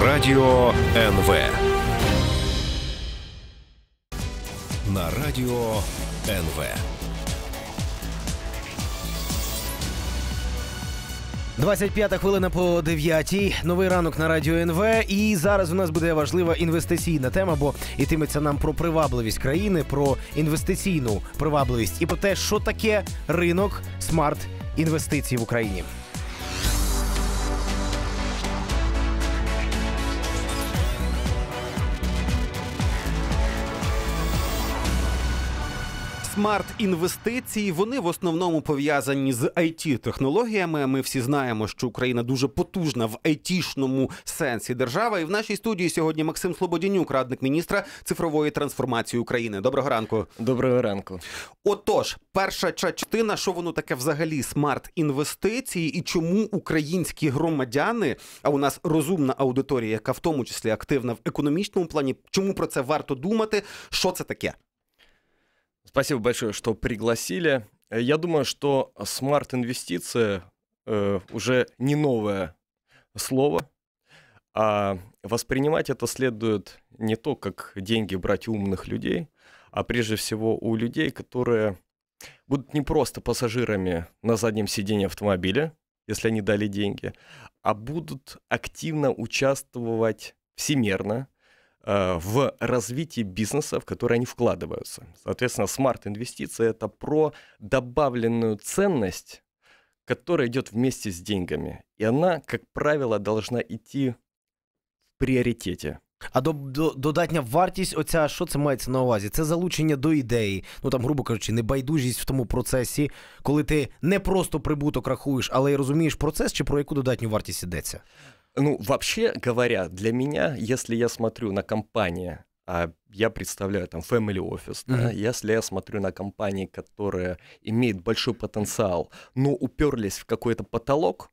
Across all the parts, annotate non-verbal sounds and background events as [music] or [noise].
Радіо НВ. На радіо НВ. Двадцять п'ята хвилина по 9 Новий ранок на радіо НВ. І зараз у нас буде важлива інвестиційна тема, бо йтиметься нам про привабливість країни, про інвестиційну привабливість і про те, що таке ринок смарт інвестицій в Україні. смарт-інвестиції вони в основному пов'язані з it технологіями Ми всі знаємо, що Україна дуже потужна в IT-шному сенсі держава. І в нашій студії сьогодні Максим Слободінюк, радник міністра цифрової трансформації України. Доброго ранку. Доброго ранку. Отож, перша частина, що воно таке взагалі смарт-інвестиції, і чому українські громадяни, а у нас розумна аудиторія, яка в тому числі активна в економічному плані, чому про це варто думати? Що це таке? Спасибо большое, что пригласили. Э, я думаю, что смарт-инвестиция э, уже не новое слово, а воспринимать это следует не то, как деньги брать у умных людей, а прежде всего у людей, которые будут не просто пассажирами на заднем сидении автомобиля, если они дали деньги, а будут активно участвовать всемерно Э, в развитии бизнеса, в который они вкладываются. Соответственно, смарт-инвестиции это про добавленную ценность, которая идет вместе с деньгами. И она, как правило, должна идти в приоритете. А до, до додатня вартість, оця що це мається на увазі? Це залучення до ідеї, ну там, грубо кажучи, небайдужість в тому процесі, коли ти не просто прибуток рахуєш, але й розумієш процес, чи про яку додатню вартість йдеться? Ну, вообще говоря, для меня, если я смотрю на компании, а я представляю там family office, mm-hmm. да, если я смотрю на компании, которые имеют большой потенциал, но уперлись в какой-то потолок,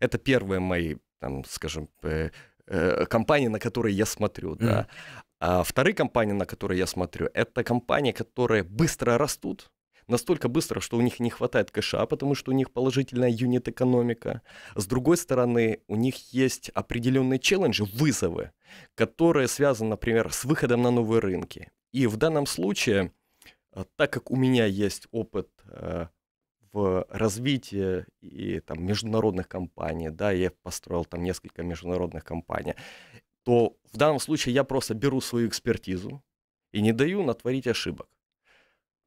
это первые мои, там, скажем, э, э, компании, на которые я смотрю, mm-hmm. да. А вторые компании, на которые я смотрю, это компании, которые быстро растут, настолько быстро, что у них не хватает кэша, потому что у них положительная юнит-экономика. С другой стороны, у них есть определенные челленджи, вызовы, которые связаны, например, с выходом на новые рынки. И в данном случае, э, так как у меня есть опыт э, в развитии и там международных компаний, да, я построил там несколько международных компаний, то в данном случае я просто беру свою экспертизу и не даю натворить ошибок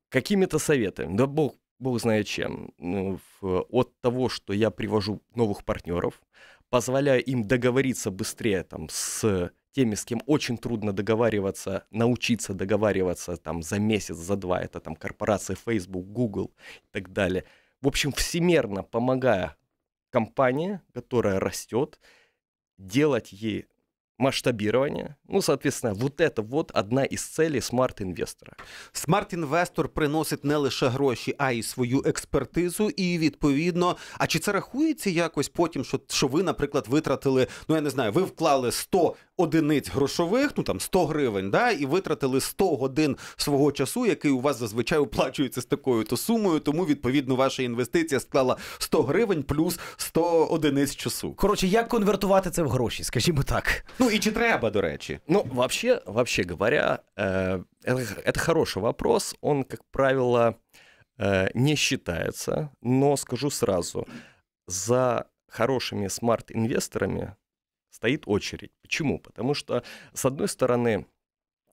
какими-то советами, да бог, бог знает чем, ну, от того, что я привожу новых партнеров, позволяю им договориться быстрее там, с теми, с кем очень трудно договариваться, научиться договариваться там, за месяц, за два, это там корпорации Facebook, Google и так далее. В общем, всемерно помогая компании, которая растет, делать ей масштабирование. Ну, соответственно, вот это вот одна із целей смарт-інвестора. Смарт-інвестор приносить не лише гроші, а й свою експертизу. І відповідно, а чи це рахується якось потім, що що ви, наприклад, витратили? Ну я не знаю, ви вклали 100 одиниць грошових, ну там 100 гривень, да, і витратили 100 годин свого часу, який у вас зазвичай оплачується з такою то сумою. Тому відповідно ваша інвестиція склала 100 гривень плюс 100 одиниць часу. Коротше, як конвертувати це в гроші? Скажімо так. Ну, Ну і чи треба, до речі? Ну, вообще, вообще говоря, э, это, это хороший вопрос. Он, как правило, э, не считается. Но скажу сразу, за хорошими смарт-инвесторами стоит очередь. Почему? Потому что, с одной стороны,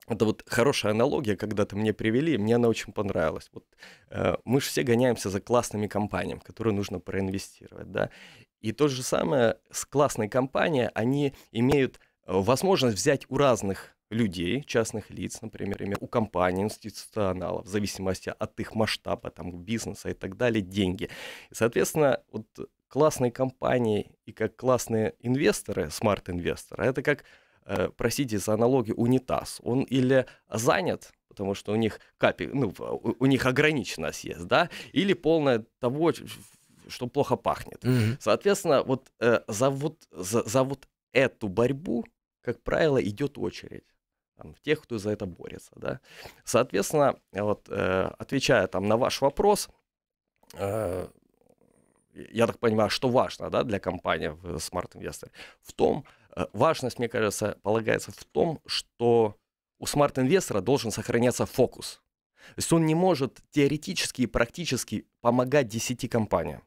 это вот хорошая аналогия, когда-то мне привели, мне она очень понравилась. Вот, э, мы же все гоняемся за классными компаниями, которые нужно проинвестировать, да. И то же самое с классной компанией, они имеют возможность взять у разных людей, частных лиц, например, у компаний, институционалов, в зависимости от их масштаба, там, бизнеса и так далее, деньги. соответственно, вот классные компании и как классные инвесторы, смарт-инвесторы, это как, э, простите за аналогию, унитаз. Он или занят, потому что у них капи, ну, у них ограниченность есть, да, или полное того, что плохо пахнет. Mm-hmm. Соответственно, вот э, за вот за, за вот эту борьбу как правило, идет очередь там, в тех, кто за это борется. Да? Соответственно, э, вот, э, отвечая там, на ваш вопрос, э, я так понимаю, что важно да, для компании в Smart Investor, в том, э, важность, мне кажется, полагается в том, что у смарт-инвестора должен сохраняться фокус. То есть он не может теоретически и практически помогать 10 компаниям.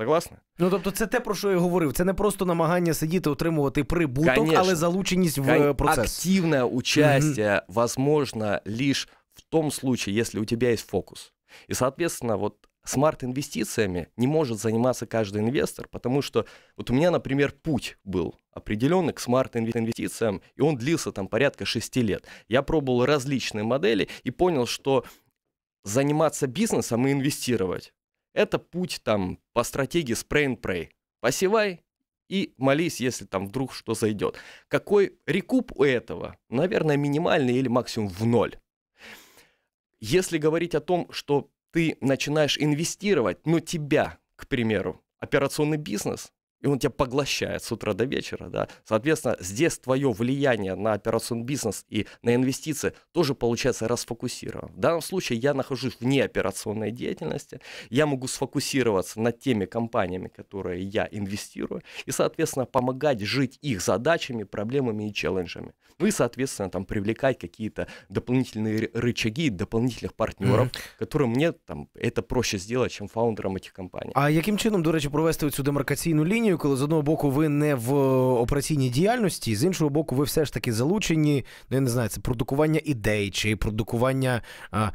Согласна? Ну тобто, це те, про що я говорив. Це не просто намагання сидіти, отримувати прибуток, Конечно. але залученість в процесс. Активное участие угу. возможно лишь в том случае, если у тебя есть фокус. И, соответственно, вот смарт-инвестициями не может заниматься каждый инвестор, потому что вот у меня, например, путь был определенный к смарт-инвестициям, и он длился там порядка 6 лет. Я пробовал различные модели и понял, что заниматься бизнесом и инвестировать это путь там по стратегии spray and pray. Посевай и молись, если там вдруг что зайдет. Какой рекуп у этого? Наверное, минимальный или максимум в ноль. Если говорить о том, что ты начинаешь инвестировать, ну тебя, к примеру, операционный бизнес, и он тебя поглощает с утра до вечера, да. Соответственно, здесь твое влияние на операционный бизнес и на инвестиции тоже получается расфокусировано. В данном случае я нахожусь вне операционной деятельности, я могу сфокусироваться над теми компаниями, которые я инвестирую, и, соответственно, помогать жить их задачами, проблемами и челленджами. Ну и, соответственно, там привлекать какие-то дополнительные рычаги, дополнительных партнеров, mm-hmm. которые мне там это проще сделать, чем фаундерам этих компаний. А каким чином, до речі, провести эту демаркационную линию? лінію, коли з одного боку ви не в е, операційній діяльності, з іншого боку, ви все ж таки залучені. Ну я не знаю, це продукування ідей, чи продукування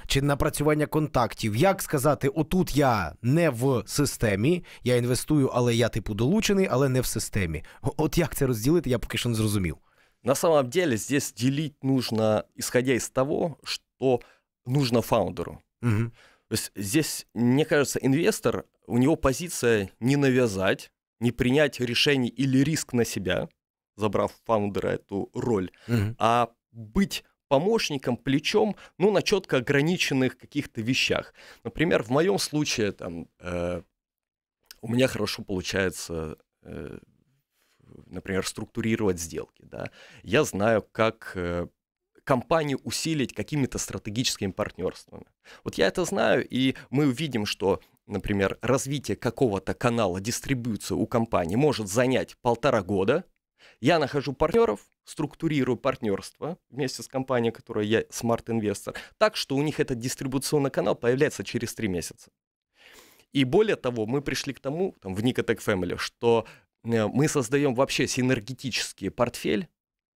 чи напрацювання контактів. Як сказати, отут я не в системі, я інвестую, але я типу долучений, але не в системі. От як це розділити, я поки що не зрозумів. На самом деле здесь ділити нужно, исходя из того, что нужно фаундеру. Угу. То есть здесь, мне кажется, инвестор, у него позиция не навязать, не принять решений или риск на себя, забрав фаундера эту роль, угу. а быть помощником, плечом, ну, на четко ограниченных каких-то вещах. Например, в моем случае, там, э, у меня хорошо получается, э, например, структурировать сделки, да. Я знаю, как э, компанию усилить какими-то стратегическими партнерствами. Вот я это знаю, и мы увидим, что например, развитие какого-то канала дистрибуции у компании может занять полтора года. Я нахожу партнеров, структурирую партнерство вместе с компанией, которая я Smart Investor, так что у них этот дистрибуционный канал появляется через три месяца. И более того, мы пришли к тому там, в Nikotech Family, что э, мы создаем вообще синергетический портфель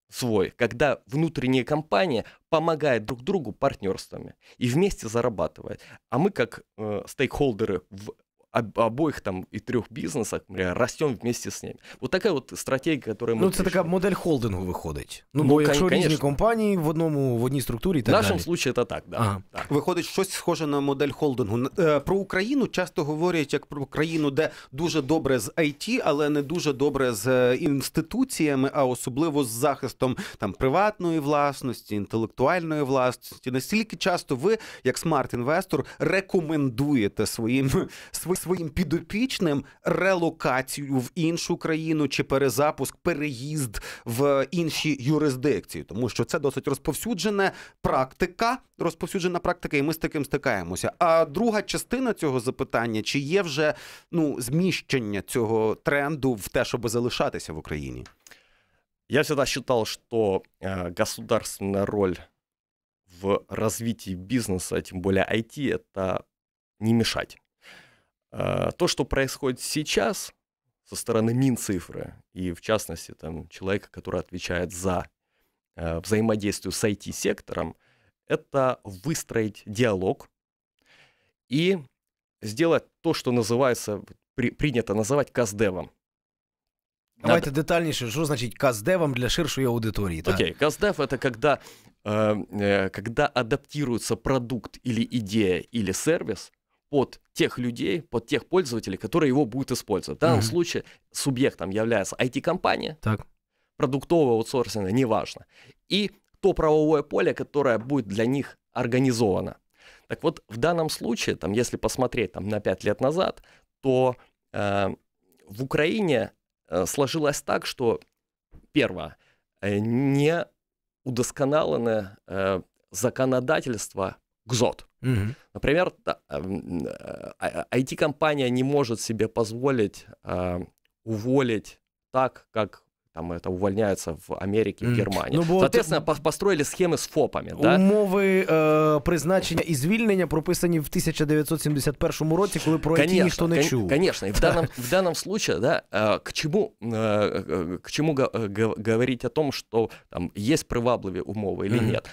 свой, когда внутренние компании помогают друг другу партнерствами и вместе зарабатывают. А мы как э, стейкхолдеры в об, обоих там и трех бизнесах бля, растем вместе с ними. Вот такая вот стратегія, яка ми ну це прийшли. така модель холдингу виходить. Ну, ну бо якщо різні компанії в одному в одній структурі, і так в нашому випадку це так, да. Ага. так. Виходить щось схоже на модель холдингу. Е, про Україну часто говорять як про країну, де дуже добре з IT, але не дуже добре з е, інституціями, а особливо з захистом там приватної власності, інтелектуальної власності. Настільки часто ви, як смарт-інвестор, рекомендуєте своїм [laughs] своїм своїм підопічним релокацію в іншу країну чи перезапуск, переїзд в інші юрисдикції, тому що це досить розповсюджена практика, розповсюджена практика, і ми з таким стикаємося. А друга частина цього запитання: чи є вже ну зміщення цього тренду в те, щоб залишатися в Україні? Я всегда считал, що э, роль в развитии бизнеса, тем более IT, это не мешать. А, то, что происходит сейчас со стороны Минцифры, и в частности там, человека, который отвечает за а, взаимодействие с IT-сектором, это выстроить диалог и сделать то, что называется, при, принято называть каздевом. Давайте Надо... детальніше, що значить каздевом для ширшої аудитории. Окей, okay. каздев это когда, а, э, когда адаптируется продукт или идея или сервис под тех людей, под тех пользователей, которые его будут использовать. В данном mm-hmm. случае субъектом является IT-компания, так. продуктовое аутсорсинг, неважно, и то правовое поле, которое будет для них организовано. Так вот, в данном случае, там, если посмотреть там, на 5 лет назад, то э, в Украине э, сложилось так, что, первое, э, не удосконалены э, законодательство ГЗОТ. Угу. Например, IT-компания эм, э, а, не может себе позволить э, уволить так, как там это увольняется в Америке, в Германии. Ну, бо Соответственно, ти... построили схемы с ФОПами. Умовы Умови э, е, призначення і звільнення прописані в 1971 році, коли про конечно, IT ніхто не чув. Конечно, і в данном, [laughs] в данном случае, да, к чему, к чему говорить о том, что там есть привабливі умовы или нет.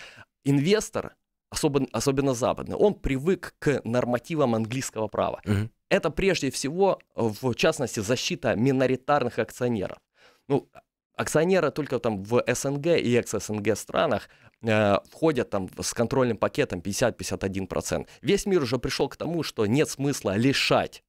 Инвестор особенно, особенно западный, он привык к нормативам английского права. Угу. Это прежде всего, в частности, защита миноритарных акционеров. Ну, акционеры только там в СНГ и экс-СНГ странах э, входят там с контрольным пакетом 50-51%. Весь мир уже пришел к тому, что нет смысла лишать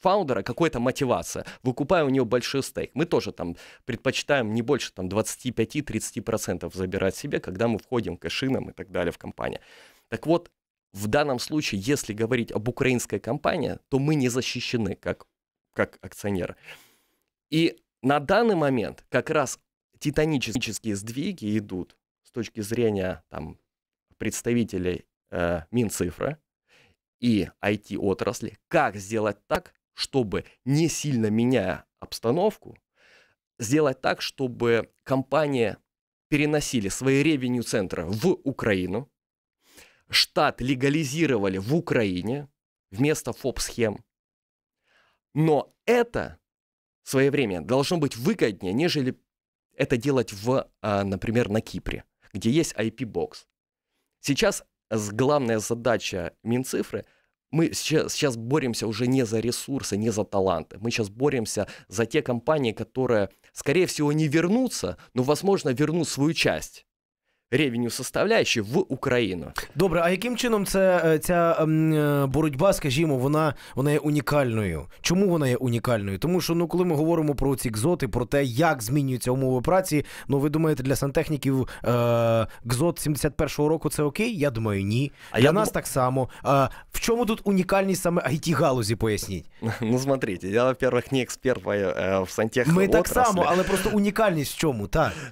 фаундера какая-то мотивация. Выкупая у него большой стейк. Мы тоже там предпочитаем не больше там, 25-30% забирать себе, когда мы входим к эшинам и так далее в компанию. Так вот, в данном случае, если говорить об украинской компании, то мы не защищены как, как акционеры. И на данный момент как раз титанические сдвиги идут с точки зрения там, представителей э, Минцифры и IT-отрасли, как сделать так, чтобы, не сильно меняя обстановку, сделать так, чтобы компании переносили свои ревеню-центры в Украину, штат легализировали в Украине вместо ФОП-схем. Но это в свое время должно быть выгоднее, нежели это делать, в, а, например, на Кипре, где есть IP-бокс. Сейчас главная задача Минцифры – мы сейчас, сейчас боремся уже не за ресурсы, не за таланты. Мы сейчас боремся за те компании, которые, скорее всего, не вернутся, но, возможно, вернут свою часть. ревеню составляючі в Україну. Добре, а яким чином це е, ця ем, е, боротьба, скажімо, вона вона є унікальною? Чому вона є унікальною? Тому що ну коли ми говоримо про ці кзоти, про те, як змінюються умови праці, ну ви думаєте, для сантехніків е, кзот 71-го року це окей? Я думаю, ні. А для нас дум... так само. А, в чому тут унікальність саме it галузі? Поясніть? [laughs] Ну смотрите, я, во-первых, не експерт э, в сантехніці. Ми так само, але просто унікальність в чому так? [laughs]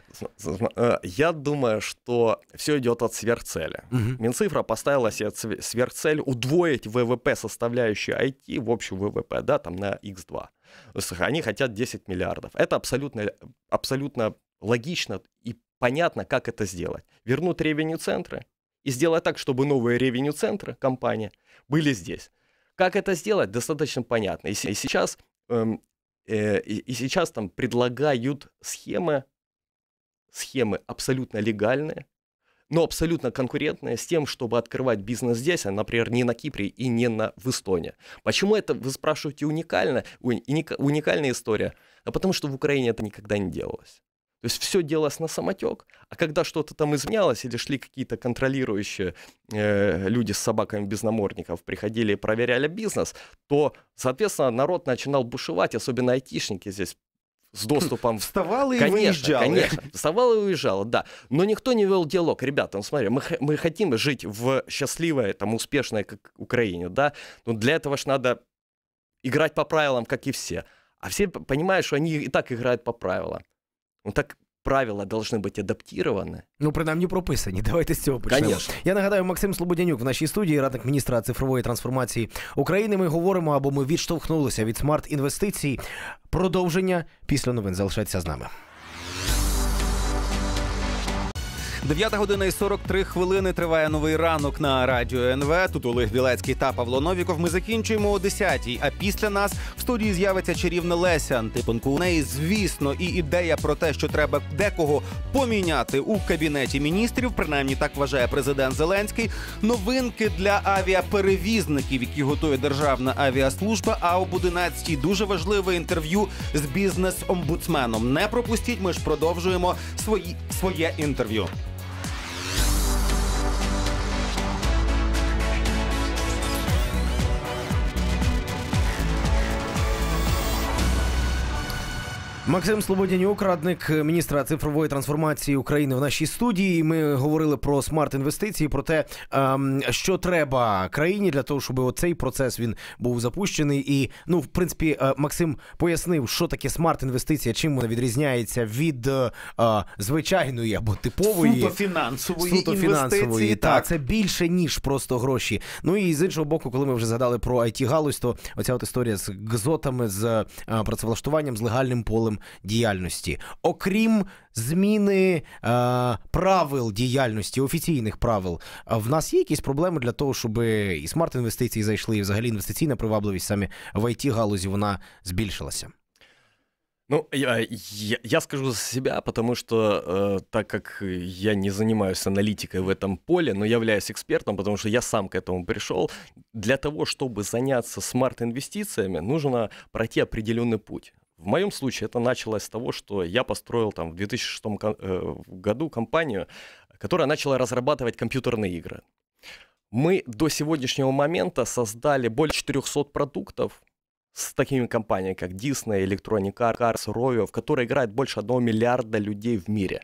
Е, я думаю, що что все идет от сверхцели. Угу. Минцифра поставила себе сверхцель удвоить ВВП, составляющую IT, в общем ВВП, да, там на X2. Они хотят 10 миллиардов. Это абсолютно, абсолютно логично и понятно, как это сделать. Вернуть ревеню-центры и сделать так, чтобы новые ревеню-центры, компании, были здесь. Как это сделать, достаточно понятно. И, сейчас, эм, э, и сейчас там предлагают схемы схемы абсолютно легальные, но абсолютно конкурентная с тем, чтобы открывать бизнес здесь, а, например, не на Кипре и не на, в Эстонии. Почему это, вы спрашиваете, уникально? уникальная история. А потому что в Украине это никогда не делалось. То есть все делалось на самотек, а когда что-то там изменялось или шли какие-то контролирующие э, люди с собаками без намордников, приходили и проверяли бизнес, то, соответственно, народ начинал бушевать, особенно айтишники здесь с доступом. вставал и конечно, выезжала. Конечно, вставал и уезжал да. Но никто не вел диалог. Ребята, ну смотри, мы, мы хотим жить в счастливой, там, успешной как Украине, да? Но для этого же надо играть по правилам, как и все. А все понимают, что они и так играют по правилам. Ну так правила должны быть адаптированы. Ну, принаймні прописані. [laughs] Давайте з цього почнемо. Конечно. Я нагадаю, Максим Слободянюк в нашій студії, радник міністра цифрової трансформації України. Ми говоримо або ми відштовхнулися від смарт-інвестицій. Продовження після новин залишайтеся з нами. 9 година і 43 хвилини триває новий ранок на радіо НВ. Тут Олег Білецький та Павло Новіков. Ми закінчуємо о 10-й, А після нас в студії з'явиться чарівна Леся Антипенко. У неї, звісно, і ідея про те, що треба декого поміняти у кабінеті міністрів. Принаймні так вважає президент Зеленський. Новинки для авіаперевізників, які готує державна авіаслужба. А об 11-й дуже важливе інтерв'ю з бізнес-омбудсменом. Не пропустіть. Ми ж продовжуємо свої своє інтерв'ю. Максим Слободянюк, радник е, міністра цифрової трансформації України в нашій студії. Ми говорили про смарт-інвестиції, про те, ем, що треба країні для того, щоб цей процес він був запущений. І ну, в принципі, е, Максим пояснив, що таке смарт-інвестиція, чим вона відрізняється від е, звичайної або типової суто фінансової суто фінансової. Так. так, це більше ніж просто гроші. Ну і з іншого боку, коли ми вже згадали про it галузь то оця от історія з гзотами, з працевлаштуванням, з легальним полем діяльності, окрім зміни е, правил діяльності, офіційних правил, е, в нас є якісь проблеми для того, щоб і смарт-інвестиції зайшли, і взагалі інвестиційна привабливість саме в it галузі вона збільшилася. Ну, я, я, я скажу за себя, потому что э, так как я не занимаюсь аналитикой в этом поле, но являюсь экспертом, потому что я сам к этому пришел, для того, чтобы заняться смарт-инвестициями, нужно пройти определенный путь. В моем случае это началось с того, что я построил там в 2006 э, году компанию, которая начала разрабатывать компьютерные игры. Мы до сегодняшнего момента создали более 400 продуктов с такими компаниями, как Disney, Electronic Arts, Rovio, в которой играет больше 1 миллиарда людей в мире.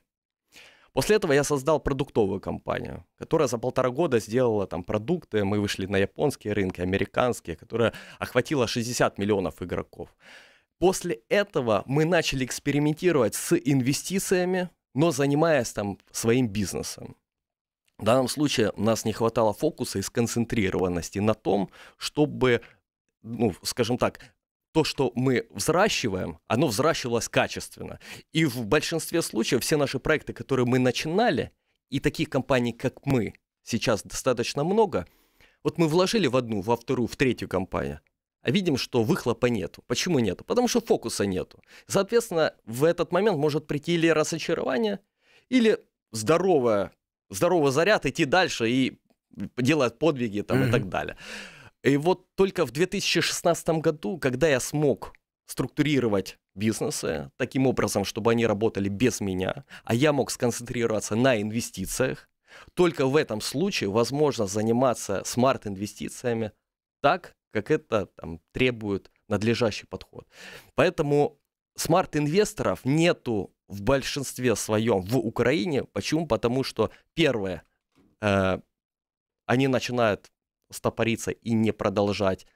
После этого я создал продуктовую компанию, которая за полтора года сделала там продукты, мы вышли на японские рынки, американские, которая охватила 60 миллионов игроков. После этого мы начали экспериментировать с инвестициями, но занимаясь там своим бизнесом. В данном случае у нас не хватало фокуса и сконцентрированности на том, чтобы, ну, скажем так, то, что мы взращиваем, оно взращивалось качественно. И в большинстве случаев все наши проекты, которые мы начинали, и таких компаний, как мы, сейчас достаточно много, вот мы вложили в одну, во вторую, в третью компанию, а видим, что выхлопа нету. Почему нету? Потому что фокуса нету. Соответственно, в этот момент может прийти или разочарование, или здоровое, здоровый заряд идти дальше и делать подвиги там, mm-hmm. и так далее. И вот только в 2016 году, когда я смог структурировать бизнесы таким образом, чтобы они работали без меня, а я мог сконцентрироваться на инвестициях, только в этом случае возможно заниматься смарт-инвестициями так, как это там, требует надлежащий подход. Поэтому смарт-инвесторов нету в большинстве своем в Украине. Почему? Потому что, первое, э, они начинают стопориться и не продолжать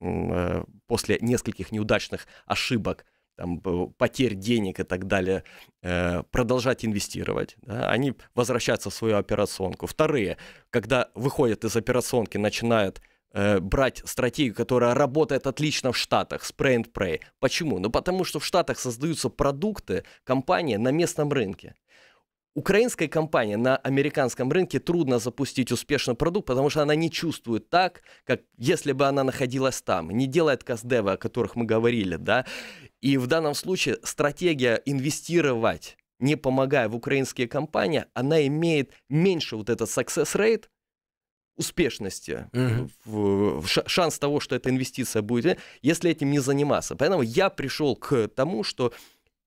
э, после нескольких неудачных ошибок там, э, потерь денег и так далее, э, продолжать инвестировать. Да? Они возвращаются в свою операционку. Вторые, когда выходят из операционки, начинают Э, брать стратегию, которая работает отлично в Штатах, spray and pray. Почему? Ну потому что в Штатах создаются продукты, компании на местном рынке. Украинской компании на американском рынке трудно запустить успешный продукт, потому что она не чувствует так, как если бы она находилась там, не делает касдевы, о которых мы говорили, да. И в данном случае стратегия инвестировать, не помогая в украинские компании, она имеет меньше вот этот success rate, успешности, угу. шанс того, что эта инвестиция будет, э, если этим не заниматься. Поэтому я пришел к тому, что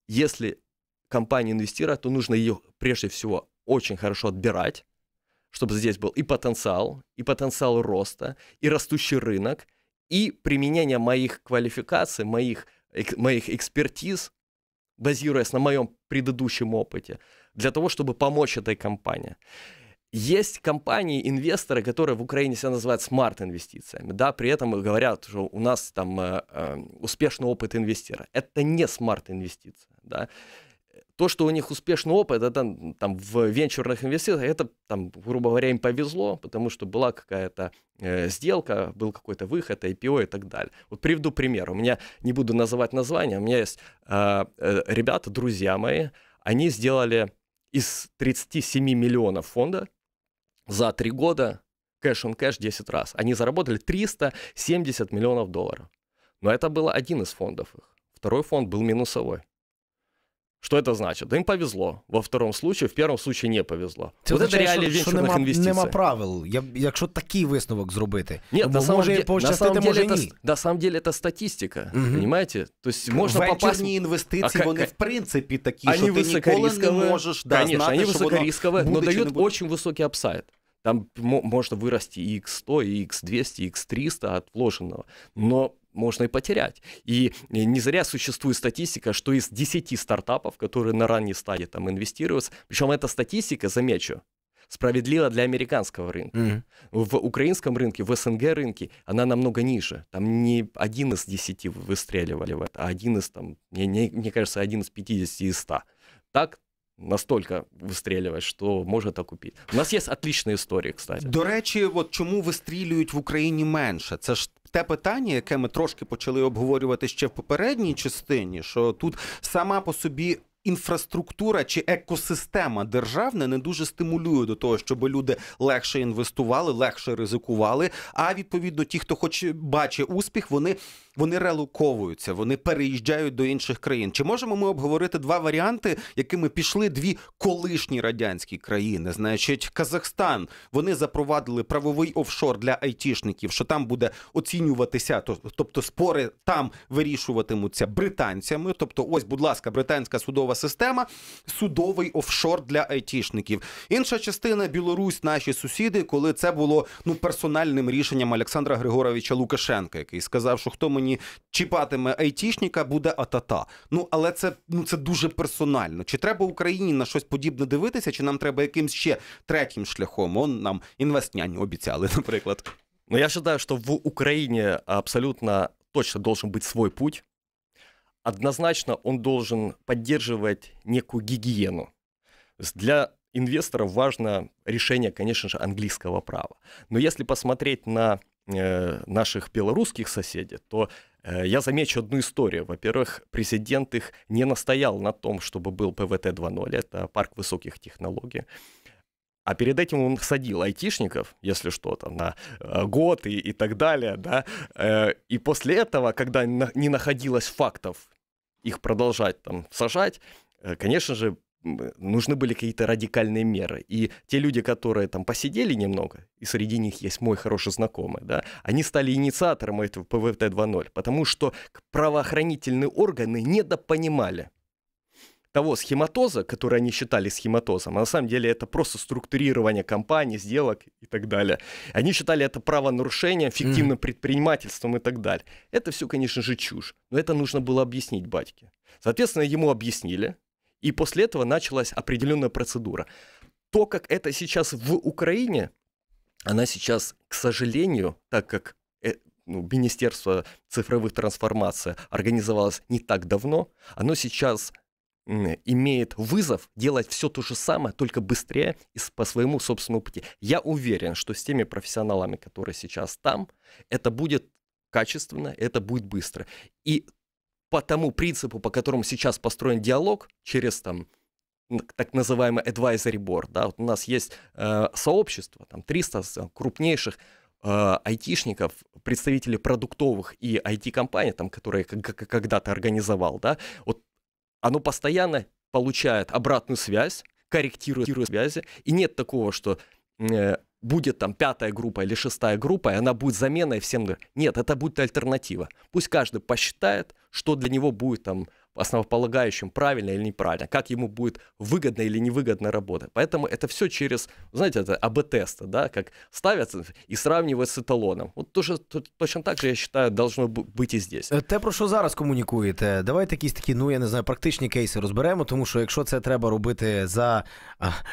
если компания инвестирует, то нужно ее прежде всего очень хорошо отбирать, чтобы здесь был и потенциал, и потенциал роста, и растущий рынок, и применение моих квалификаций, моих, моих экспертиз, базируясь на моем предыдущем опыте, для того, чтобы помочь этой компании есть компании, инвесторы, которые в Украине себя называют смарт-инвестициями, да, при этом говорят, что у нас там э, э успешный опыт инвестира. Это не смарт-инвестиция, да. То, что у них успешный опыт, это там в венчурных инвестициях, это там, грубо говоря, им повезло, потому что была какая-то э, сделка, был какой-то выход, IPO и так далее. Вот приведу пример. У меня, не буду называть названия, у меня есть э, э, ребята, друзья мои, они сделали из 37 миллионов фонда за три года кэш он кэш 10 раз. Они заработали 370 миллионов долларов. Но это было один из фондов их. Второй фонд был минусовой. Что это значит? Да їм повезло. Во втором случае, в первом случае не повезло. Це вот означає, реалії що, що нема, нема правил. Я, якщо такий висновок зробити, Нет, на самом може деле, пощастити, на самом може деле, ні. Это, на самом деле це статистика, угу. понимаете? То есть можно Венчурні попасть... інвестиції, а, вони в принципі такі, они що ти ніколи не можеш да, Конечно, знати, вони високорискові, але дають дуже високий апсайд. Там можно вырасти и x100, и x200, и x300 от вложенного. Но можно и потерять. И не зря существует статистика, что из 10 стартапов, которые на ранней стадии там инвестируются, причем эта статистика, замечу, справедлива для американского рынка. Mm-hmm. В украинском рынке, в СНГ рынке она намного ниже. Там не один из 10 выстреливали в это, а один из, там, мне, мне кажется, один из 50 из 100. Так Настолько вистрілювати, що може так У нас є отлічні історії, кстати. До речі, от чому вистрілюють в Україні менше? Це ж те питання, яке ми трошки почали обговорювати ще в попередній частині, що тут сама по собі. Інфраструктура чи екосистема державна не дуже стимулює до того, щоб люди легше інвестували, легше ризикували. А відповідно, ті, хто хоч бачить успіх, вони вони релоковуються, вони переїжджають до інших країн. Чи можемо ми обговорити два варіанти, якими пішли дві колишні радянські країни? Значить, Казахстан вони запровадили правовий офшор для айтішників, що там буде оцінюватися, тобто спори там вирішуватимуться британцями. Тобто, ось, будь ласка, британська судова система, судовий офшор для айтішників. Інша частина Білорусь, наші сусіди, коли це було ну персональним рішенням Олександра Григоровича Лукашенка, який сказав, що хто мені. мені чіпатиме айтішника, буде атата. Ну але це ну це дуже персонально. Чи треба Україні на щось подібне дивитися, чи нам треба якимсь ще третім шляхом? Он нам інвестнянь обіцяли, [laughs] наприклад. ну я считаю, что в Украине абсолютно точно должен быть свой путь. Однозначно он должен поддерживать некую гигиену. Для инвесторов важно решение, конечно же, английского права. Но если посмотреть на Э, наших белорусских соседей, то э, я замечу одну историю. Во-первых, президент их не настоял на том, чтобы был ПВТ 2.0, это парк высоких технологий. А перед этим он садил айтишников, если что-то, на э, год и, и так далее, да. И после этого, когда не находилось фактов их продолжать там сажать, конечно же, нужны были какие-то радикальные меры. И те люди, которые там посидели немного, и среди них есть мой хороший знакомый, да, они стали инициатором этого ПВТ 2.0, потому что правоохранительные органы недопонимали того схематоза, который они считали схематозом, а на самом деле это просто структурирование компаний, сделок и так далее. Они считали это правонарушением, фиктивным mm. предпринимательством и так далее. Это все, конечно же, чушь, но это нужно было объяснить батьке. Соответственно, ему объяснили, и после этого началась определенная процедура. То, как это сейчас в Украине, она сейчас, к сожалению, так как э, ну, Министерство цифровых трансформаций организовалось не так давно, оно сейчас имеет вызов делать все то же самое, только быстрее и по своему собственному пути. Я уверен, что с теми профессионалами, которые сейчас там, это будет качественно, это будет быстро. И по тому принципу, по которому сейчас построен диалог, через там так называемый advisory board, да, вот у нас есть э, сообщество, там 300 э, крупнейших э, айтишников, представителей продуктовых и IT-компаний, там, которые когда-то организовал, да, вот оно постоянно получает обратную связь, корректирует связи, и нет такого, что э, будет там пятая группа или шестая группа, и она будет заменой всем. Нет, это будет альтернатива. Пусть каждый посчитает, что для него будет там основополагающим, правильно или неправильно, как ему будет выгодно или невыгодно работать. Поэтому это все через, знаете, это АБ-тесты, да, как ставятся и сравнивают с еталоном. От тоже, точно так же, я считаю, должно бути і здесь. Э, те, про що зараз комунікуєте, давайте якісь такі, ну я не знаю, практичні кейси розберемо, тому що якщо це треба робити за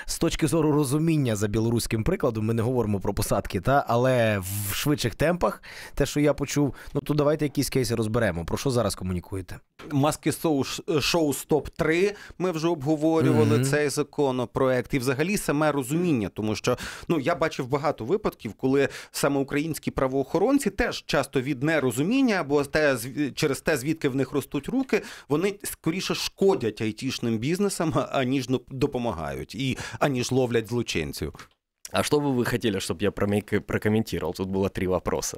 з точки зору розуміння за білоруським прикладом, ми не говоримо про посадки, та але в швидших темпах, те, що я почув, ну то давайте якісь кейси розберемо. Про що зараз комунікуєте? Маски шоу шоу Стоп 3 Ми вже обговорювали mm цей законопроект і, взагалі, саме розуміння, тому що ну я бачив багато випадків, коли саме українські правоохоронці теж часто від нерозуміння або те через те, звідки в них ростуть руки, вони скоріше шкодять айтішним бізнесам аніж допомагають і аніж ловлять злочинців. А що би ви хотіли, щоб я прокоментував? Тут було три вопроса.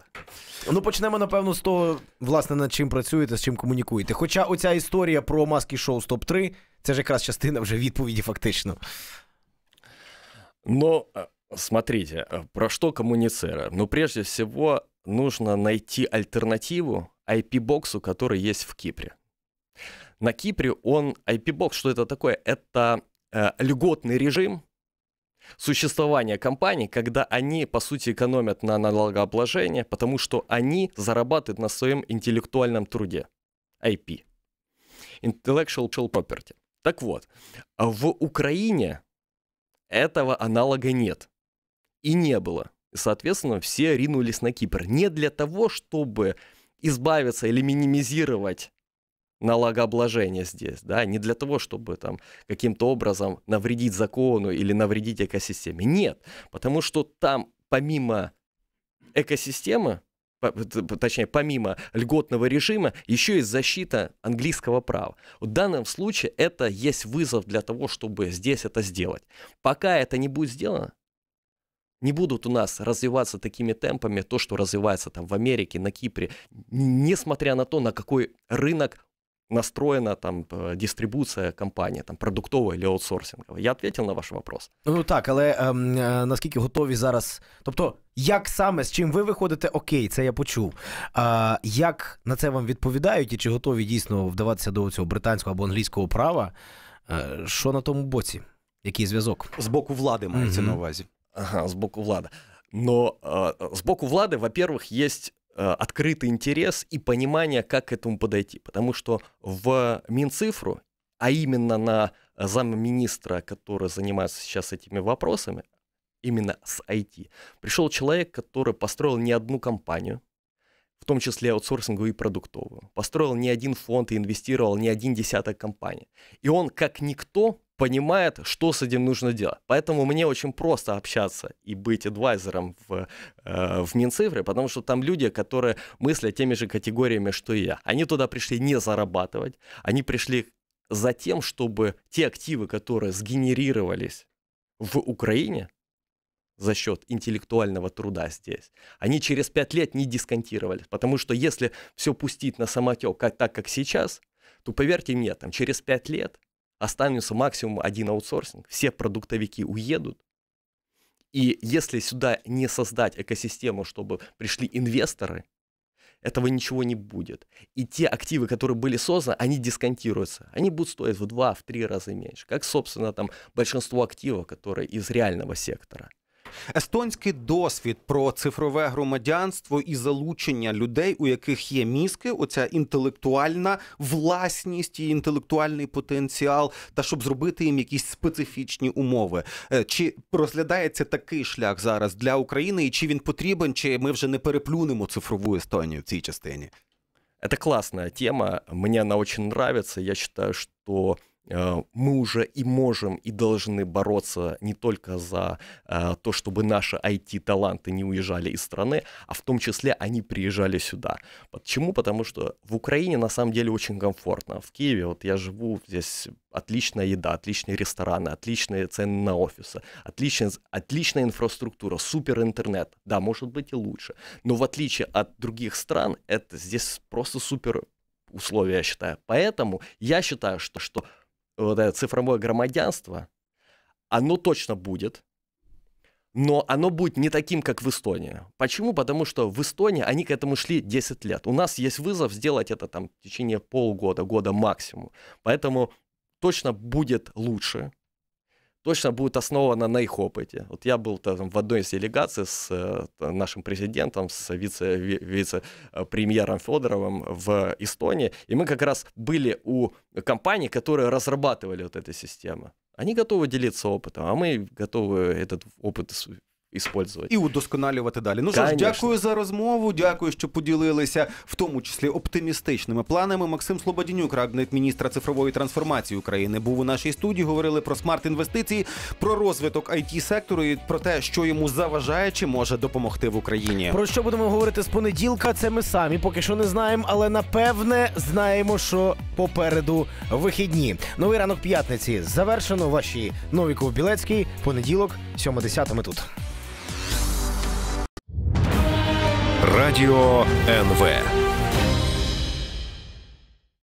Ну почнемо, напевно, з того, власне, над чим працюєте, з чим комунікуєте. Хоча оця історія про маски шоу стоп 3 це ж якраз частина вже відповіді, фактично. Ну, а, смотрите, а, про что коммуницируем? Ну, прежде всего, нужно найти альтернативу IP-боксу, который есть в Кипре. На Кипре он IP-бокс, что это такое? Это э, льготный режим, существования компаний, когда они, по сути, экономят на налогообложение, потому что они зарабатывают на своем интеллектуальном труде, IP, Intellectual Property. Так вот, а в Украине этого аналога нет и не было. Соответственно, все ринулись на Кипр не для того, чтобы избавиться или минимизировать налогообложения здесь, да, не для того, чтобы там каким-то образом навредить закону или навредить экосистеме. Нет, потому что там помимо экосистемы, точнее, помимо льготного режима, еще и защита английского права. В данном случае это есть вызов для того, чтобы здесь это сделать. Пока это не будет сделано, не будут у нас развиваться такими темпами то, что развивается там в Америке, на Кипре, несмотря на то, на какой рынок настроена там дистрибуція компанії, там продуктова чи аутсорсингова? Я відповів на ваш вопрос. Ну так, але е, е, наскільки готові зараз? Тобто, як саме з чим ви виходите, окей, це я почув. А як на це вам відповідають і чи готові дійсно вдаватися до цього британського або англійського права? Е, що на тому боці? Який зв'язок з боку влади мається mm на увазі? Ага, з боку влади. Но э, е, с боку Влады, во-первых, есть Э, открытый интерес и понимание, как к этому подойти. Потому что в Минцифру, а именно на замминистра, который занимается сейчас этими вопросами, именно с IT, пришел человек, который построил не одну компанию, в том числе аутсорсинговую и продуктовую, построил не один фонд и инвестировал не один десяток компаний. И он, как никто, понимает, что с этим нужно делать. Поэтому мне очень просто общаться и быть адвайзером в, э, в Минцифре, потому что там люди, которые мыслят теми же категориями, что и я. Они туда пришли не зарабатывать, они пришли за тем, чтобы те активы, которые сгенерировались в Украине за счет интеллектуального труда здесь, они через пять лет не дисконтировались. Потому что если все пустить на самотек, как, так как сейчас, то поверьте мне, там, через пять лет останется максимум один аутсорсинг, все продуктовики уедут. И если сюда не создать экосистему, чтобы пришли инвесторы, этого ничего не будет. И те активы, которые были созданы, они дисконтируются. Они будут стоить в два, в три раза меньше. Как, собственно, там большинство активов, которые из реального сектора – Естонський досвід про цифрове громадянство і залучення людей, у яких є мізки, оця інтелектуальна власність і інтелектуальний потенціал, та щоб зробити їм якісь специфічні умови. Е, чи розглядається такий шлях зараз для України, і чи він потрібен, чи ми вже не переплюнемо цифрову Естонію в цій частині? Це класна тема, Мені вона очень подобається. Я вважаю, що. Э, мы уже и можем, и должны бороться не только за э, то, чтобы наши IT-таланты не уезжали из страны, а в том числе они приезжали сюда. Почему? Потому что в Украине на самом деле очень комфортно. В Киеве, вот я живу, здесь отличная еда, отличные рестораны, отличные цены на офисы, отличная, отличная инфраструктура, супер интернет. Да, может быть и лучше. Но в отличие от других стран, это здесь просто супер условия, я считаю. Поэтому я считаю, что, что вот это цифровое громадянство, оно точно будет, но оно будет не таким, как в Эстонии. Почему? Потому что в Эстонии они к этому шли 10 лет. У нас есть вызов сделать это там в течение полгода, года максимум. Поэтому точно будет лучше, точно будет основана на их опыте. Вот я был там в одной из делегаций с э, нашим президентом, с вице, премьером Федоровым в Эстонии, и мы как раз были у компаний, которые разрабатывали вот эту систему. Они готовы делиться опытом, а мы готовы этот опыт Іспользувати. І удосконалювати далі. Ну що ж, дякую за розмову. Дякую, що поділилися в тому числі оптимістичними планами. Максим Слободінюк, радник міністра цифрової трансформації України, був у нашій студії. Говорили про смарт-інвестиції, про розвиток it сектору і про те, що йому заважає чи може допомогти в Україні. Про що будемо говорити з понеділка? Це ми самі поки що не знаємо, але напевне знаємо, що попереду вихідні. Новий ранок п'ятниці завершено. Ваші Новіков Білецький понеділок, 7.10 ми тут. Радио НВ.